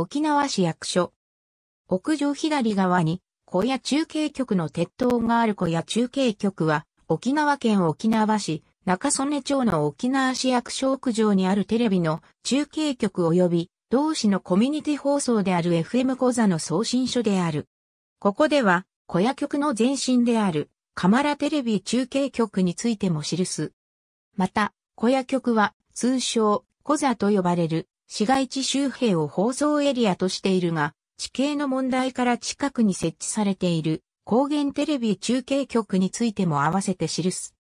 沖縄市役所。屋上左側に小屋中継局の鉄塔がある小屋中継局は沖縄県沖縄市中曽根町の沖縄市役所屋上にあるテレビの中継局及び同市のコミュニティ放送である FM 講座の送信所である。ここでは小屋局の前身であるカマラテレビ中継局についても記す。また、小屋局は通称小座と呼ばれる市街地周辺を放送エリアとしているが、地形の問題から近くに設置されている高原テレビ中継局についても合わせて記す。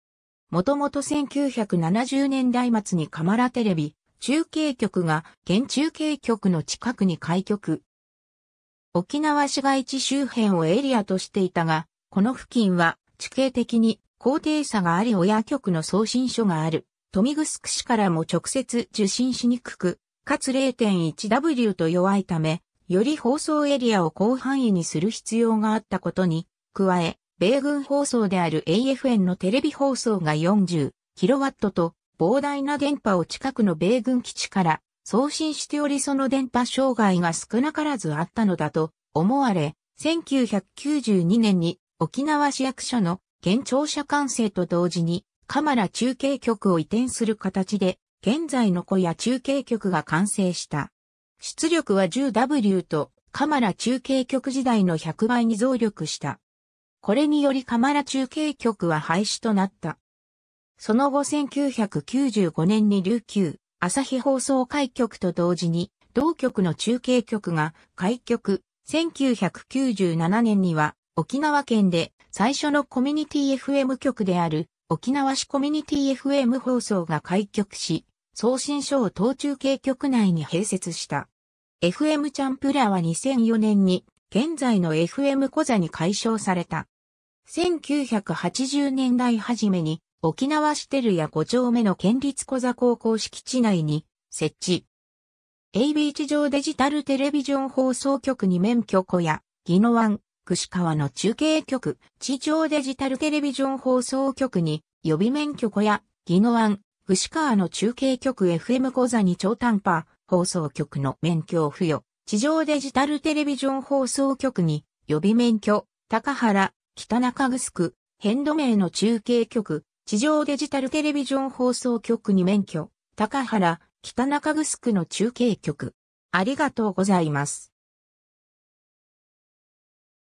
もともと1970年代末にカマラテレビ中継局が現中継局の近くに開局。沖縄市街地周辺をエリアとしていたが、この付近は地形的に高低差があり親局の送信所がある。富城市からも直接受信しにくく、かつ 0.1W と弱いため、より放送エリアを広範囲にする必要があったことに、加え、米軍放送である AFN のテレビ放送が 40kW と膨大な電波を近くの米軍基地から送信しておりその電波障害が少なからずあったのだと思われ、1992年に沖縄市役所の県庁舎完成と同時にカマラ中継局を移転する形で現在の小屋中継局が完成した。出力は 10W とカマラ中継局時代の100倍に増力した。これによりカマラ中継局は廃止となった。その後1995年に琉球、朝日放送開局と同時に、同局の中継局が開局、1997年には沖縄県で最初のコミュニティ FM 局である沖縄市コミュニティ FM 放送が開局し、送信所を東中継局内に併設した。FM チャンプラは2004年に、現在の FM 小座に解消された。1980年代初めに、沖縄市テルや5丁目の県立小座高校敷地内に設置。a b 地上デジタルテレビジョン放送局に免許小屋、宜野湾、串川の中継局、地上デジタルテレビジョン放送局に予備免許小屋、宜野湾、牛川の中継局 FM 講座に超短波放送局の免許を付与、地上デジタルテレビジョン放送局に予備免許、高原、北中城、変動名の中継局、地上デジタルテレビジョン放送局に免許、高原、北中城の中継局。ありがとうございます。